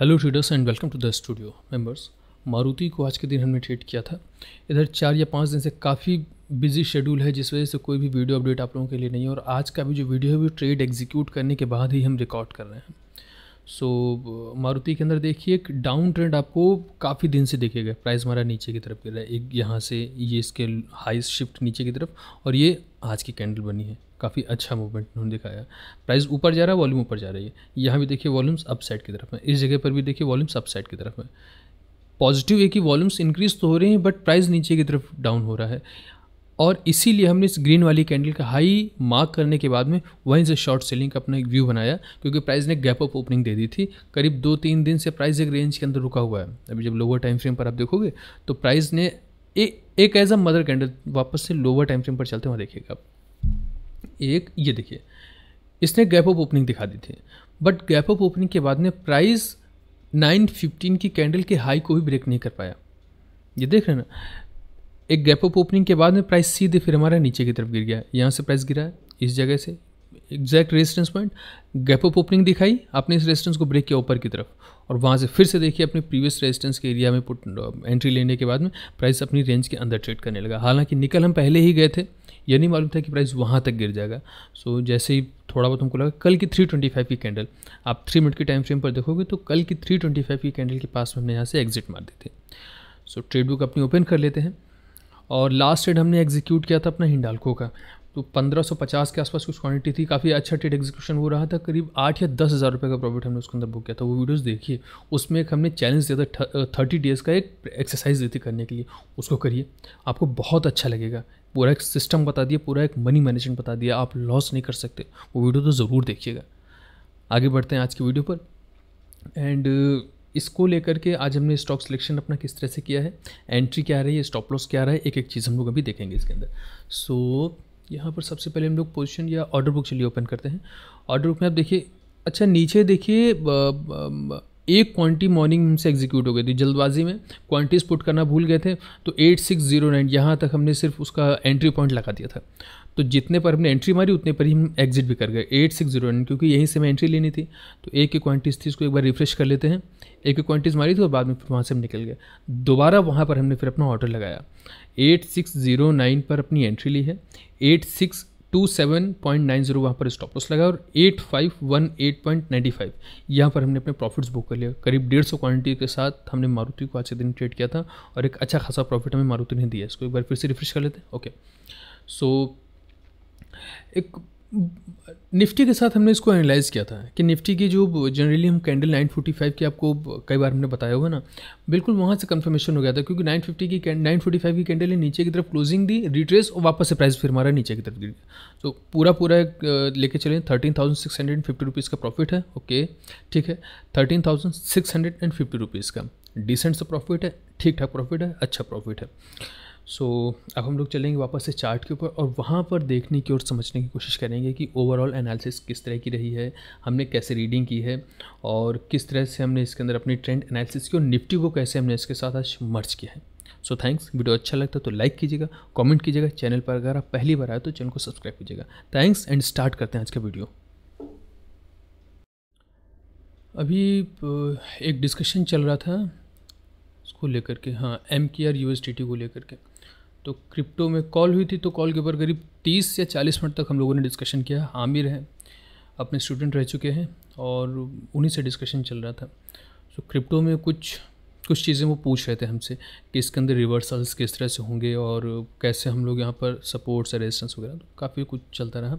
hello traders and welcome to the studio members Maruti को आज के दिन हमने ट्रेड किया था इधर चार या पाँच दिन से काफ़ी बिजी शेड्यूल है जिस वजह से कोई भी वीडियो अपडेट आप लोगों के लिए नहीं है और आज का भी जो वीडियो है वो ट्रेड एग्जीक्यूट करने के बाद ही हम रिकॉर्ड कर रहे हैं सो मारुति के अंदर देखिए एक डाउन ट्रेंड आपको काफ़ी दिन से देखेगा प्राइस हमारा नीचे की तरफ गिर रहा है एक यहाँ से ये इसके हाई शिफ्ट नीचे की तरफ और ये आज की कैंडल बनी है काफ़ी अच्छा मूवमेंट उन्होंने दिखाया प्राइस ऊपर जा रहा है वॉल्यूम ऊपर जा रही है यहाँ भी देखिए वॉल्यूम्स अपसाइड की तरफ है इस जगह पर भी देखिए वॉल्यूम्स अपसाइड की तरफ है पॉजिटिव है कि वॉल्यूम्स इंक्रीज तो हो रहे हैं बट प्राइस नीचे की तरफ डाउन हो रहा है और इसीलिए हमने इस ग्रीन वाली कैंडल का हाई मार्क करने के बाद में वहीं से शॉर्ट सेलिंग का अपना एक व्यू बनाया क्योंकि प्राइस ने गैप अप ओपनिंग दे दी थी करीब दो तीन दिन से प्राइस एक रेंज के अंदर रुका हुआ है अभी जब लोअर टाइम फ्रेम पर आप देखोगे तो प्राइस ने ए, एक एज अ मदर कैंडल वापस से लोअर टाइम फ्रेम पर चलते वहाँ देखिएगा आप एक ये देखिए इसने गैप अप ओपनिंग दिखा दी थी बट गैप अप ओपनिंग के बाद में प्राइस नाइन फिफ्टीन की कैंडल के हाई को भी ब्रेक नहीं कर पाया ये देख रहे हैं ना एक गैप अप ओपनिंग के बाद में प्राइस सीधे फिर हमारा नीचे की तरफ गिर गया यहाँ से प्राइस गिरा इस जगह से exact resistance point gap up opening दिखाई आपने इस रेजिस्टेंस को ब्रेक किया ऊपर की तरफ और वहाँ से फिर से देखिए अपने प्रीवियस रेजिस्टेंस के एरिया में एंट्री लेने के बाद में प्राइस अपनी रेंज के अंदर ट्रेड करने लगा हालांकि निकल हम पहले ही गए थे यह नहीं मालूम था कि प्राइस वहाँ तक गिर जाएगा सो so, जैसे ही थोड़ा बहुत हमको लगा कल की 325 की कैंडल आप थ्री मिनट के टाइम फ्रेम पर देखोगे तो कल की 325 की कैंडल के पास में हमने यहाँ से एग्जिट मार दी थी सो so, ट्रेड बुक अपनी ओपन कर लेते हैं और लास्ट ट्रेड हमने एग्जीक्यूट किया था अपना हिंडालको का तो 1550 के आसपास कुछ क्वांटिटी थी काफ़ी अच्छा ट्रेड एग्जीक्यूशन हो रहा था करीब आठ या दस हज़ार रुपये का प्रॉफिट हमने उसके अंदर बुक किया था वो वीडियोस देखिए उसमें एक हमने चैलेंज दिया था थर्टी डेज़ का एक एक्सरसाइज दी थी करने के लिए उसको करिए आपको बहुत अच्छा लगेगा पूरा एक सिस्टम बता दिया पूरा एक मनी मैनेजमेंट बता दिया आप लॉस नहीं कर सकते वो वीडियो तो ज़रूर देखिएगा आगे बढ़ते हैं आज की वीडियो पर एंड इसको लेकर के आज हमने स्टॉक सिलेक्शन अपना किस तरह से किया है एंट्री क्या रही है स्टॉप लॉस क्या रहा है एक एक चीज़ हम लोग अभी देखेंगे इसके अंदर सो so, यहाँ पर सबसे पहले हम लोग पोजिशन या ऑर्डर बुक चलिए ओपन करते हैं ऑर्डर बुक में आप देखिए अच्छा नीचे देखिए एक क्वांटिटी मॉर्निंग से एग्जीक्यूट हो गई थी जल्दबाजी में क्वांटिटीज पुट करना भूल गए थे तो एट सिक्स जीरो नाइन यहाँ तक हमने सिर्फ उसका एंट्री पॉइंट लगा दिया था तो जितने पर हमने एंट्री मारी उतने पर ही हम एग्जिट भी कर गए एट सिक्स जीरो नाइन क्योंकि यहीं से हमें एंट्री लेनी थी तो एक की क्वांटिटीज़ थी उसको एक बार रिफ्रेश कर लेते हैं एक की क्वांटिटीज़ मारी थी और बाद में फिर वहाँ से हम निकल गए दोबारा वहाँ पर हमने फिर अपना ऑर्डर लगाया एट सिक्स जीरो नाइन पर अपनी एंट्री ली है at six two seven point nine zero वहाँ पर स्टॉप लॉस लगा और at five one eight point ninety five यहाँ पर हमने अपने प्रॉफिट्स बुक कर लिया करीब डेढ़ सौ क्वान्टिटी के साथ हमने मारुति को आज के दिन ट्रेड किया था और एक अच्छा खासा प्रॉफिट हमें मारुति ने दिया इसको एक बार फिर से रिफ्रेश कर लेते हैं ओके सो एक निफ्टी के साथ हमने इसको एनालाइज किया था कि निफ्टी की जो जनरली हम कैंडल 945 की आपको कई बार हमने बताया होगा ना बिल्कुल वहाँ से कंफर्मेशन हो गया था क्योंकि 950 की 945 की कैंडल ने नीचे की तरफ क्लोजिंग दी रिट्रेस और वापस से प्राइस फिर हमारा नीचे की तरफ गिर तो पूरा पूरा लेके चले thirteen thousand six hundred and fifty rupees का प्रॉफिट है ओके ठीक है thirteen thousand six hundred and fifty rupees का डिसेंट सा प्रॉफिट है ठीक ठाक प्रॉफिट है अच्छा प्रॉफिट है सो so, अब हम लोग चलेंगे वापस से चार्ट के ऊपर और वहाँ पर देखने की और समझने की कोशिश करेंगे कि ओवरऑल एनालिसिस किस तरह की रही है हमने कैसे रीडिंग की है और किस तरह से हमने इसके अंदर अपनी ट्रेंड एनालिसिस की और निफ्टी को कैसे हमने इसके साथ आज मर्ज किया है सो थैंक्स वीडियो अच्छा लगता है तो लाइक कीजिएगा कमेंट कीजिएगा चैनल पर अगर आप पहली बार आए तो चैनल को सब्सक्राइब कीजिएगा थैंक्स एंड स्टार्ट करते हैं आज का वीडियो अभी एक डिस्कशन चल रहा था उसको लेकर के हाँ M K R U S T T को लेकर के तो क्रिप्टो में कॉल हुई थी तो कॉल के ऊपर करीब तीस या चालीस मिनट तक हम लोगों ने डिस्कशन किया आमिर हैं अपने स्टूडेंट रह चुके हैं और उन्हीं से डिस्कशन चल रहा था सो तो so, क्रिप्टो में कुछ कुछ चीज़ें वो पूछ रहे थे हमसे कि इसके अंदर रिवर्सल्स किस तरह से होंगे और कैसे हम लोग यहाँ पर सपोर्ट्स रेजिस्टेंस वगैरह तो काफ़ी कुछ चलता रहा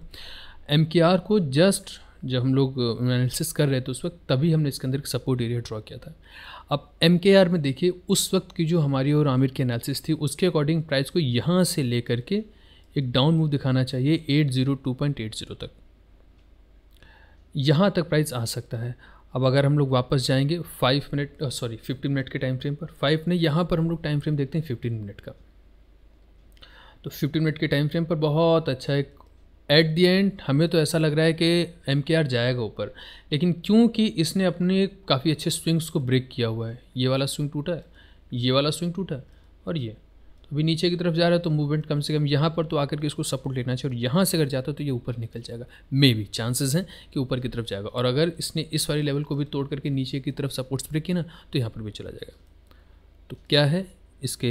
एम को जस्ट जब हम लोग एनालिसिस कर रहे थे उस वक्त तभी हमने इसके अंदर एक सपोर्ट एरिया ड्रॉ किया था अब एम में देखिए उस वक्त की जो हमारी और आमिर की एनालिसिस थी उसके अकॉर्डिंग प्राइस को यहाँ से ले करके एक डाउन मूव दिखाना चाहिए at zero two point eight zero तक यहाँ तक प्राइस आ सकता है अब अगर हम लोग वापस जाएंगे five minute sorry fifteen minute के टाइम फ्रेम पर फाइव नहीं यहाँ पर हम लोग टाइम फ्रेम देखते हैं फिफ्टीन मिनट का तो फिफ्टीन मिनट के टाइम फ्रेम पर बहुत अच्छा एक एट दी एंड हमें तो ऐसा लग रहा है कि एम के आर जाएगा ऊपर लेकिन क्योंकि इसने अपने काफ़ी अच्छे स्विंग्स को ब्रेक किया हुआ है ये वाला स्विंग टूटा है ये वाला स्विंग टूटा है और ये तो अभी नीचे की तरफ जा रहा है तो मूवमेंट कम से कम यहाँ पर तो आकर के इसको सपोर्ट लेना चाहिए और यहाँ से अगर जाता है तो ये ऊपर निकल जाएगा मे बी चांसेस हैं कि ऊपर की तरफ जाएगा और अगर इसने इस वाले लेवल को भी तोड़ करके नीचे की तरफ सपोर्ट्स ब्रेक किया ना तो यहाँ पर भी चला जाएगा तो क्या है इसके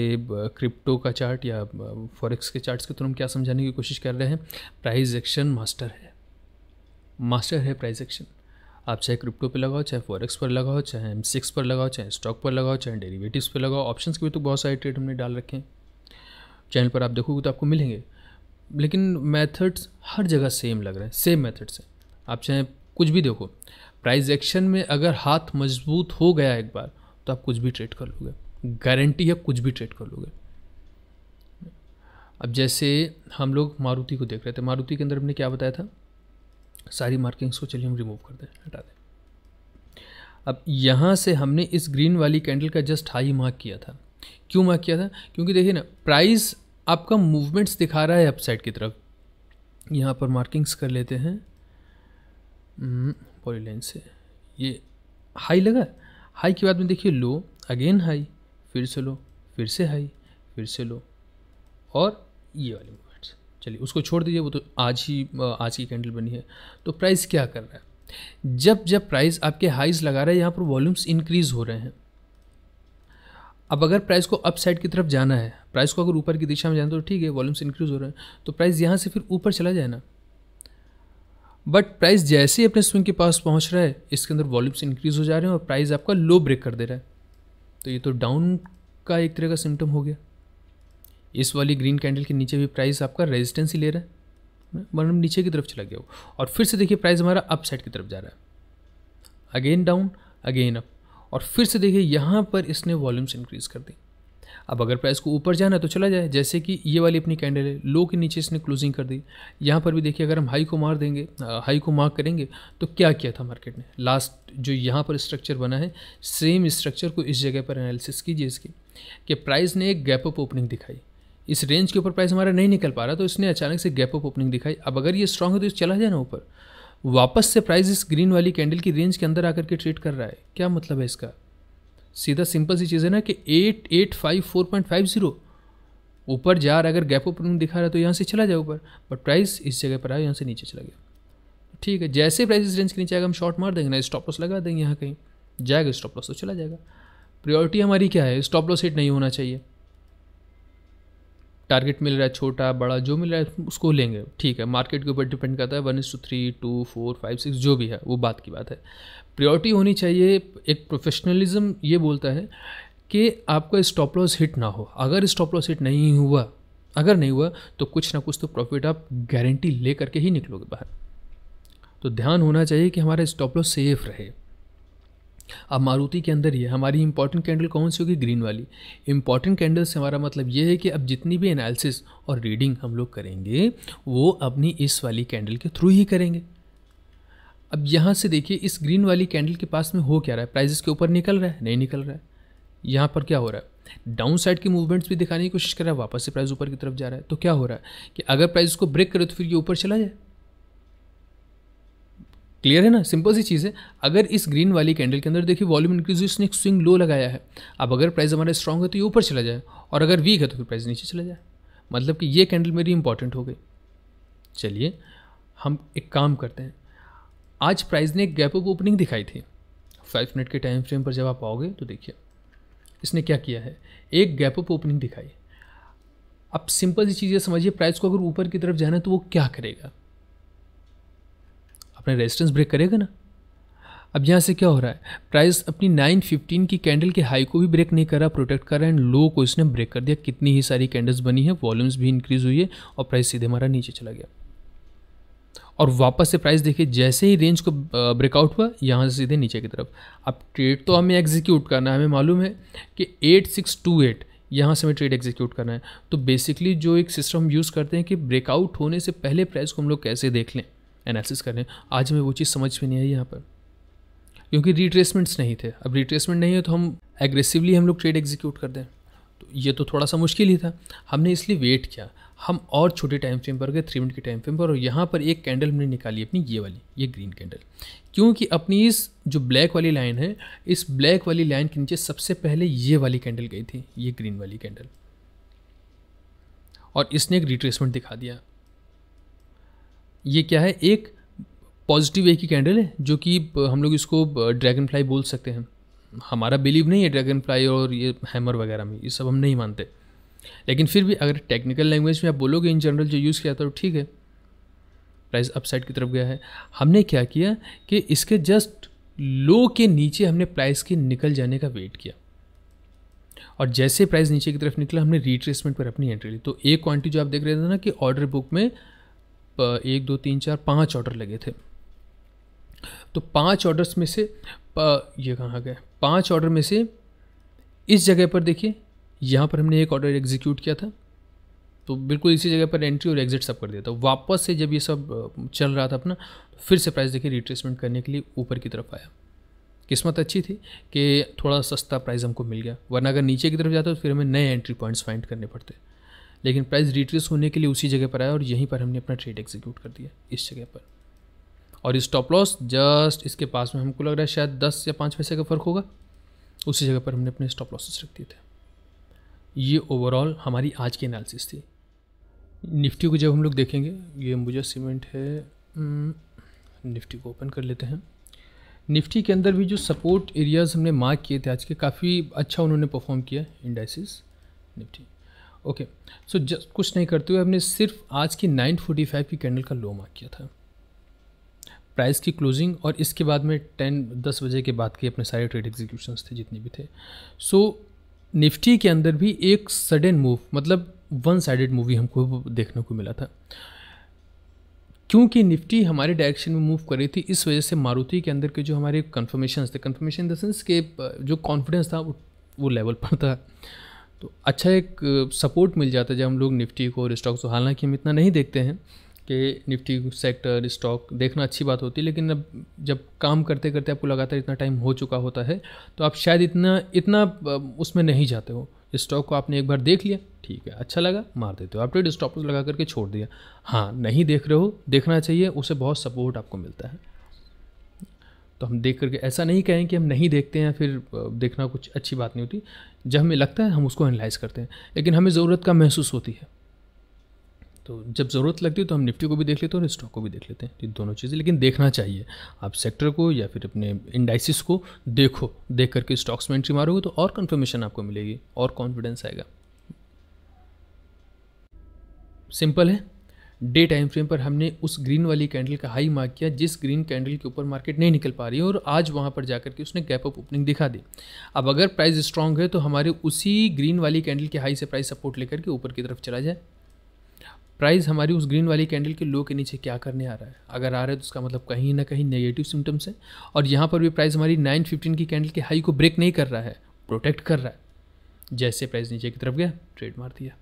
क्रिप्टो का चार्ट या फॉरेक्स के चार्ट्स के थ्रू हम क्या समझाने की कोशिश कर रहे हैं प्राइस एक्शन मास्टर है मास्टर है प्राइस एक्शन आप चाहे क्रिप्टो पे लगाओ चाहे फॉरेक्स पर लगाओ चाहे एम सिक्स पर लगाओ चाहे स्टॉक पर लगाओ चाहे डेरिवेटिव्स पर लगाओ ऑप्शंस के भी तो बहुत सारे ट्रेड हमने डाल रखे हैं चैनल पर आप देखोगे तो आपको मिलेंगे लेकिन मेथड्स हर जगह सेम लग रहे हैं सेम मेथड्स हैं आप चाहे कुछ भी देखो प्राइस एक्शन में अगर हाथ मजबूत हो गया एक बार तो आप कुछ भी ट्रेड कर लोगे गारंटी है कुछ भी ट्रेड कर लोगे अब जैसे हम लोग मारुति को देख रहे थे मारुति के अंदर हमने क्या बताया था सारी मार्किंग्स को चलिए हम रिमूव कर दें हटा दें अब यहाँ से हमने इस ग्रीन वाली कैंडल का जस्ट हाई मार्क किया था क्यों मार्क किया था क्योंकि देखिए ना प्राइस आपका मूवमेंट्स दिखा रहा है अपसाइड की तरफ यहाँ पर मार्किंग्स कर लेते हैं पॉलीलाइन हम्म, से ये हाई लगा हाई के बाद में देखिए लो अगेन हाई फिर से लो फिर से हाई फिर से लो और ये वाले मूवमेंट्स चलिए उसको छोड़ दीजिए वो तो आज ही आज की कैंडल बनी है तो प्राइस क्या कर रहा है जब जब प्राइस आपके हाइज लगा रहा है यहाँ पर वॉल्यूम्स इंक्रीज़ हो रहे हैं अब अगर प्राइस को अप साइड की तरफ जाना है प्राइस को अगर ऊपर की दिशा में जाना तो ठीक है वॉल्यूम्स इंक्रीज़ हो रहे हैं तो प्राइस यहाँ से फिर ऊपर चला जाए ना बट प्राइस जैसे ही अपने स्विंग के पास पहुँच रहा है इसके अंदर वॉल्यूम्स इंक्रीज़ हो जा रहे हैं और प्राइस आपका लो ब्रेक कर दे रहा है तो ये तो डाउन का एक तरह का सिम्टम हो गया इस वाली ग्रीन कैंडल के नीचे भी प्राइस आपका रेजिस्टेंस ही ले रहा है मतलब नीचे की तरफ चला गया वो और फिर से देखिए प्राइस हमारा अप साइड की तरफ जा रहा है अगेन डाउन अगेन अप और फिर से देखिए यहाँ पर इसने वॉल्यूम्स इंक्रीज कर दी अब अगर प्राइस को ऊपर जाना है तो चला जाए जैसे कि ये वाली अपनी कैंडल है लो के नीचे इसने क्लोजिंग कर दी यहाँ पर भी देखिए अगर हम हाई को मार देंगे हाई को मार्क करेंगे तो क्या किया था मार्केट ने लास्ट जो यहाँ पर स्ट्रक्चर बना है सेम स्ट्रक्चर को इस जगह पर एनालिसिस कीजिए इसकी कि प्राइस ने एक गैप अप ओपनिंग दिखाई इस रेंज के ऊपर प्राइस हमारा नहीं निकल पा रहा तो इसने अचानक से गैप अप ओपनिंग दिखाई अब अगर ये स्ट्रांग है तो इस चला जाए ना ऊपर वापस से प्राइस इस ग्रीन वाली कैंडल की रेंज के अंदर आकर के ट्रेड कर रहा है क्या मतलब है इसका सीधा सिंपल सी चीज़ है ना कि at eight five four point five zero ऊपर जा रहा है अगर गैप ओपनिंग दिखा रहा है तो यहाँ से चला जाए ऊपर बट प्राइस इस जगह पर आया यहाँ से नीचे चला गया ठीक है जैसे प्राइस इस रेंज के नीचे आएगा हम शॉर्ट मार देंगे ना स्टॉप लॉस लगा देंगे यहाँ कहीं जाएगा स्टॉप लॉस तो चला जाएगा प्रियोरिटी हमारी क्या है स्टॉप लॉस हिट नहीं होना चाहिए टारगेट मिल रहा है छोटा बड़ा जो मिल रहा है उसको लेंगे ठीक है मार्केट के ऊपर डिपेंड करता है one is two three two four five six जो भी है वो बात की बात है प्रियोरिटी होनी चाहिए एक प्रोफेशनलिज्म ये बोलता है कि आपका स्टॉप लॉस हिट ना हो अगर स्टॉप लॉस हिट नहीं हुआ अगर नहीं हुआ तो कुछ ना कुछ तो प्रॉफिट आप गारंटी ले करके ही निकलोगे बाहर तो ध्यान होना चाहिए कि हमारा स्टॉप लॉस सेफ रहे अब मारुति के अंदर ये हमारी इंपॉर्टेंट कैंडल कौन सी होगी ग्रीन वाली इंपॉर्टेंट कैंडल से हमारा मतलब ये है कि अब जितनी भी एनालिसिस और रीडिंग हम लोग करेंगे वो अपनी इस वाली कैंडल के थ्रू ही करेंगे अब यहाँ से देखिए इस ग्रीन वाली कैंडल के पास में हो क्या रहा है प्राइजेस के ऊपर निकल रहा है नहीं निकल रहा है यहाँ पर क्या हो रहा है डाउन साइड की मूवमेंट्स भी दिखाने की कोशिश कर रहा है वापस से प्राइस ऊपर की तरफ जा रहा है तो क्या हो रहा है कि अगर प्राइस को ब्रेक करे तो फिर ये ऊपर चला जाए क्लियर है ना सिंपल सी चीज़ है अगर इस ग्रीन वाली कैंडल के अंदर देखिए वॉल्यूम इंक्रीज इसने एक स्विंग लो लगाया है अब अगर प्राइस हमारा स्ट्रॉन्ग है तो ये ऊपर चला जाए और अगर वीक है तो फिर प्राइस नीचे चला जाए मतलब कि ये कैंडल मेरी इंपॉर्टेंट हो गई चलिए हम एक काम करते हैं आज प्राइस ने एक गैप ऑफ ओपनिंग दिखाई थी फाइव मिनट के टाइम फ्रेम पर जब आप आओगे तो देखिए इसने क्या किया है एक गैप ऑफ ओपनिंग दिखाई अब सिंपल सी चीज़ें समझिए प्राइस को अगर ऊपर की तरफ जाना है तो वो क्या करेगा अपना रेजिस्टेंस ब्रेक करेगा ना अब यहाँ से क्या हो रहा है प्राइस अपनी 915 की कैंडल के हाई को भी ब्रेक नहीं कर रहा प्रोटेक्ट कर रहा है एंड लो को इसने ब्रेक कर दिया कितनी ही सारी कैंडल्स बनी है वॉल्यूम्स भी इंक्रीज हुई है और प्राइस सीधे हमारा नीचे चला गया और वापस से प्राइस देखिए जैसे ही रेंज को ब्रेकआउट हुआ यहाँ से सीधे नीचे की तरफ अब ट्रेड तो हमें एग्जीक्यूट करना है हमें मालूम है कि एट सिक्स टू एट यहाँ से हमें ट्रेड एग्जीक्यूट करना है तो बेसिकली जो एक सिस्टम यूज़ करते हैं कि ब्रेकआउट होने से पहले प्राइस को हम लोग कैसे देख लें एनालिसिस कर आज हमें वो चीज़ समझ में नहीं आई यहाँ पर क्योंकि रिट्रेसमेंट्स नहीं थे अब रिट्रेसमेंट नहीं है तो हम एग्रेसिवली हम लोग ट्रेड एग्जीक्यूट कर दें तो ये तो थोड़ा सा मुश्किल ही था हमने इसलिए वेट किया हम और छोटे टाइम फ्रेम पर गए थ्री मिनट के टाइम फ्रेम पर और यहाँ पर एक कैंडल हमने निकाली अपनी ये वाली ये ग्रीन कैंडल क्योंकि अपनी इस जो ब्लैक वाली लाइन है इस ब्लैक वाली लाइन के नीचे सबसे पहले ये वाली कैंडल गई थी ये ग्रीन वाली कैंडल और इसने एक रिट्रेसमेंट दिखा दिया ये क्या है एक पॉजिटिव वे की कैंडल है जो कि हम लोग इसको ड्रैगन फ्लाई बोल सकते हैं हमारा बिलीव नहीं है ड्रैगन फ्लाई और ये हैमर वगैरह में ये सब हम नहीं मानते लेकिन फिर भी अगर टेक्निकल लैंग्वेज में आप बोलोगे इन जनरल जो यूज़ किया था तो ठीक है प्राइस अपसाइड की तरफ गया है हमने क्या किया कि इसके जस्ट लो के नीचे हमने प्राइस के निकल जाने का वेट किया और जैसे प्राइस नीचे की तरफ निकला हमने रिट्रेसमेंट पर अपनी एंट्री ली तो एक क्वांटिटी जो आप देख रहे थे ना कि ऑर्डर बुक में एक दो तीन चार पाँच ऑर्डर लगे थे तो पांच ऑर्डर्स में से ये कहाँ गए पांच ऑर्डर में से इस जगह पर देखिए यहाँ पर हमने एक ऑर्डर एग्जीक्यूट किया था तो बिल्कुल इसी जगह पर एंट्री और एग्जिट सब कर दिया था वापस से जब ये सब चल रहा था अपना तो फिर से प्राइस देखिए रिट्रेसमेंट करने के लिए ऊपर की तरफ आया किस्मत अच्छी थी कि थोड़ा सस्ता प्राइस हमको मिल गया वरना अगर नीचे की तरफ जाता तो फिर हमें नए एंट्री पॉइंट्स फाइंड करने पड़ते लेकिन प्राइस रिट्रेस होने के लिए उसी जगह पर आया और यहीं पर हमने अपना ट्रेड एग्जीक्यूट कर दिया इस जगह पर और स्टॉप लॉस जस्ट इसके पास में हमको लग रहा है शायद दस या पाँच पैसे का फ़र्क होगा उसी जगह पर हमने अपने स्टॉप लॉसेस रख दिए थे ये ओवरऑल हमारी आज की एनालिसिस थी निफ्टी को जब हम लोग देखेंगे ये अम्बुजा सीमेंट है हम्म, निफ्टी को ओपन कर लेते हैं निफ्टी के अंदर भी जो सपोर्ट एरियाज़ हमने मार्क किए थे आज के काफ़ी अच्छा उन्होंने परफॉर्म किया indices Nifty okay so just कुछ नहीं करते हुए हमने सिर्फ आज की 945 की कैंडल का लो मार्क किया था प्राइस की क्लोजिंग और इसके बाद में टेन दस बजे के बाद के अपने सारे ट्रेड एग्जीक्यूशन थे जितने भी थे सो so, निफ्टी के अंदर भी एक सडन मूव मतलब वन साइडेड मूवी हमको देखने को मिला था क्योंकि निफ्टी हमारे डायरेक्शन में मूव कर रही थी इस वजह से मारुति के अंदर के जो हमारे कन्फर्मेशन थे कन्फर्मेशन इन द सेंस के जो कॉन्फिडेंस था वो, वो लेवल पर था तो अच्छा एक सपोर्ट मिल जाता है जब हम लोग निफ्टी को और स्टॉक को हालांकि हम इतना नहीं देखते हैं कि निफ्टी सेक्टर स्टॉक देखना अच्छी बात होती है लेकिन अब जब काम करते करते आपको लगातार इतना टाइम हो चुका होता है तो आप शायद इतना इतना उसमें नहीं जाते हो स्टॉक को आपने एक बार देख लिया ठीक है अच्छा लगा मार देते हो आप ट्रेड स्टॉप लगा करके छोड़ दिया हाँ नहीं देख रहे हो देखना चाहिए उसे बहुत सपोर्ट आपको मिलता है तो हम देख करके ऐसा नहीं कहें कि हम नहीं देखते हैं फिर देखना कुछ अच्छी बात नहीं होती जब हमें लगता है हम उसको एनालाइज करते हैं लेकिन हमें ज़रूरत कम महसूस होती है तो जब ज़रूरत लगती है तो हम निफ्टी को भी देख लेते हैं और स्टॉक को भी देख लेते हैं ये दोनों चीज़ें लेकिन देखना चाहिए आप सेक्टर को या फिर अपने इंडाइसिस को देखो देख करके स्टॉक्स में एंट्री मारोगे तो और कन्फर्मेशन आपको मिलेगी और कॉन्फिडेंस आएगा सिंपल है डे टाइम फ्रेम पर हमने उस ग्रीन वाली कैंडल का हाई मार्क किया जिस ग्रीन कैंडल के ऊपर मार्केट नहीं निकल पा रही है और आज वहाँ पर जाकर के उसने गैप अप ओपनिंग दिखा दी अब अगर प्राइस स्ट्रांग है तो हमारे उसी ग्रीन वाली कैंडल के हाई से प्राइस सपोर्ट लेकर के ऊपर की तरफ चला जाए प्राइस हमारी उस ग्रीन वाली कैंडल के लो के नीचे क्या करने आ रहा है अगर आ रहा है तो उसका मतलब कहीं ना कहीं नेगेटिव सिम्टम्स है और यहाँ पर भी प्राइस हमारी नाइन फिफ्टीन की कैंडल के हाई को ब्रेक नहीं कर रहा है प्रोटेक्ट कर रहा है जैसे प्राइस नीचे की तरफ गया ट्रेड मार दिया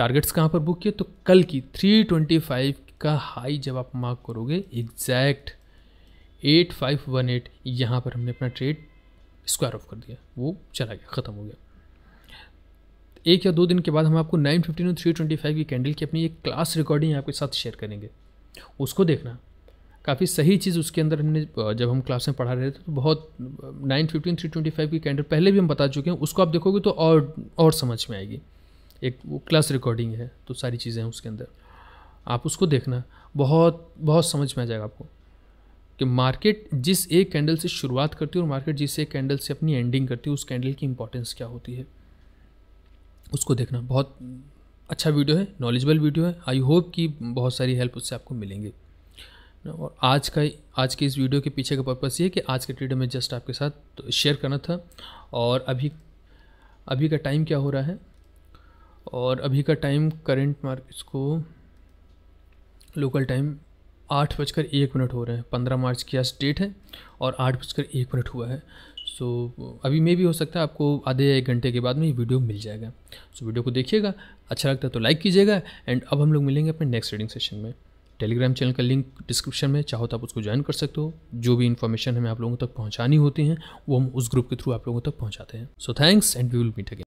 टारगेट्स कहाँ पर बुक किए तो कल की 325 का हाई जब आप मार्क करोगे एग्जैक्ट 8518 यहाँ पर हमने अपना ट्रेड स्क्वायर ऑफ कर दिया वो चला गया ख़त्म हो गया एक या दो दिन के बाद हम आपको नाइन फिफ्टी और थ्री ट्वेंटी फाइव की कैंडल की अपनी एक क्लास रिकॉर्डिंग आपके साथ शेयर करेंगे उसको देखना काफ़ी सही चीज़ उसके अंदर हमने जब हम क्लास में पढ़ा रहे थे तो बहुत nine fifteen three twenty five की कैंडल पहले भी हम बता चुके हैं उसको आप देखोगे तो और और समझ में आएगी एक वो क्लास रिकॉर्डिंग है तो सारी चीज़ें हैं उसके अंदर आप उसको देखना बहुत बहुत समझ में आ जाएगा आपको कि मार्केट जिस एक कैंडल से शुरुआत करती है और मार्केट जिस एक कैंडल से अपनी एंडिंग करती है उस कैंडल की इंपॉर्टेंस क्या होती है उसको देखना बहुत अच्छा वीडियो है नॉलेजबल वीडियो है आई होप कि बहुत सारी हेल्प उससे आपको मिलेंगे और आज का आज के इस वीडियो के पीछे का पर्पस ये कि आज के ट्रेड में जस्ट आपके साथ शेयर करना था और अभी अभी का टाइम क्या हो रहा है और अभी का टाइम करेंट मार्केट्स को लोकल टाइम आठ बजकर एक मिनट हो रहे हैं पंद्रह मार्च की आज डेट है और आठ बजकर एक मिनट हुआ है सो so, अभी में भी हो सकता है आपको आधे या एक घंटे के बाद में ये वीडियो मिल जाएगा सो so, वीडियो को देखिएगा अच्छा लगता है तो लाइक कीजिएगा एंड अब हम लोग मिलेंगे अपने नेक्स्ट रीडिंग सेशन में टेलीग्राम चैनल का लिंक डिस्क्रिप्शन में चाहो तो आप उसको ज्वाइन कर सकते हो जो भी इन्फॉर्मेशन हमें आप लोगों तक पहुँचानी होती हैं वो हम उस ग्रुप के थ्रू आप लोगों तक पहुँचाते हैं so thanks and we will meet again